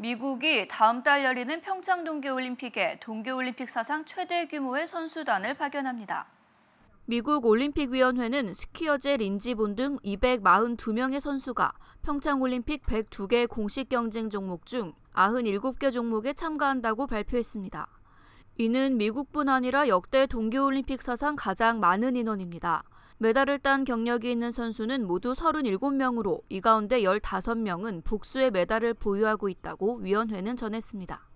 미국이 다음 달 열리는 평창 동계올림픽에 동계올림픽 사상 최대 규모의 선수단을 파견합니다. 미국 올림픽위원회는 스키어제 린지본 등 242명의 선수가 평창올림픽 102개 공식 경쟁 종목 중 97개 종목에 참가한다고 발표했습니다. 이는 미국뿐 아니라 역대 동계올림픽 사상 가장 많은 인원입니다. 메달을 딴 경력이 있는 선수는 모두 37명으로 이 가운데 15명은 복수의 메달을 보유하고 있다고 위원회는 전했습니다.